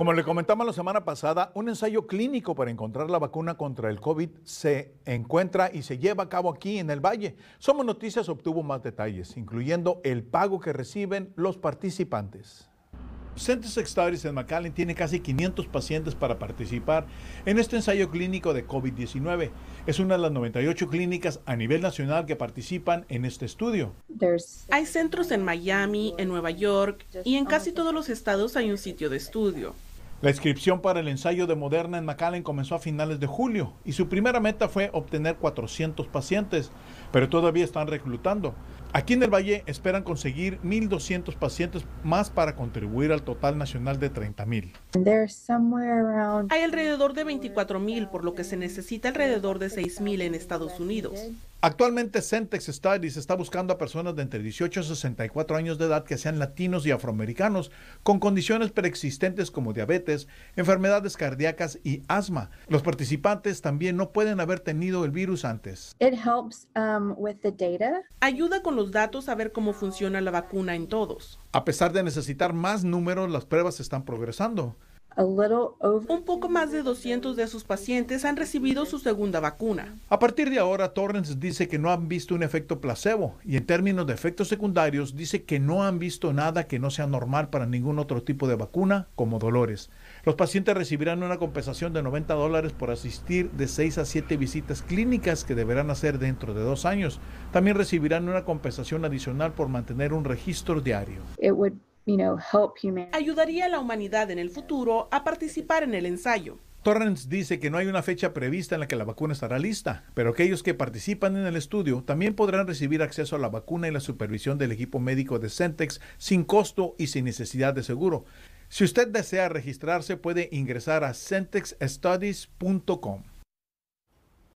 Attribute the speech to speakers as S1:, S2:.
S1: Como le comentamos la semana pasada, un ensayo clínico para encontrar la vacuna contra el COVID se encuentra y se lleva a cabo aquí en el Valle. Somos Noticias obtuvo más detalles, incluyendo el pago que reciben los participantes. Centers Sextaris en McAllen tiene casi 500 pacientes para participar en este ensayo clínico de COVID-19. Es una de las 98 clínicas a nivel nacional que participan en este estudio.
S2: Hay centros en Miami, en Nueva York y en casi todos los estados hay un sitio de estudio.
S1: La inscripción para el ensayo de Moderna en McAllen comenzó a finales de julio y su primera meta fue obtener 400 pacientes, pero todavía están reclutando. Aquí en el Valle esperan conseguir 1.200 pacientes más para contribuir al total nacional de 30.000.
S2: Hay alrededor de 24.000, por lo que se necesita alrededor de 6.000 en Estados Unidos. Actualmente Centex Studies está buscando a personas de entre
S1: 18 y 64 años de edad que sean latinos y afroamericanos con condiciones preexistentes como diabetes, enfermedades cardíacas y asma. Los participantes también no pueden haber tenido el virus antes.
S2: Um, Ayuda con los datos a ver cómo funciona la vacuna en todos.
S1: A pesar de necesitar más números, las pruebas están progresando.
S2: Un poco más de 200 de sus pacientes han recibido su segunda vacuna.
S1: A partir de ahora, Torrens dice que no han visto un efecto placebo y en términos de efectos secundarios dice que no han visto nada que no sea normal para ningún otro tipo de vacuna como dolores. Los pacientes recibirán una compensación de 90 dólares por asistir de 6 a 7 visitas clínicas que deberán hacer dentro de dos años. También recibirán una compensación adicional por mantener un registro diario.
S2: Ayudaría a la humanidad en el futuro a participar en el ensayo.
S1: Torrance dice que no hay una fecha prevista en la que la vacuna estará lista, pero aquellos que participan en el estudio también podrán recibir acceso a la vacuna y la supervisión del equipo médico de Centex sin costo y sin necesidad de seguro. Si usted desea registrarse, puede ingresar a centexstudies.com.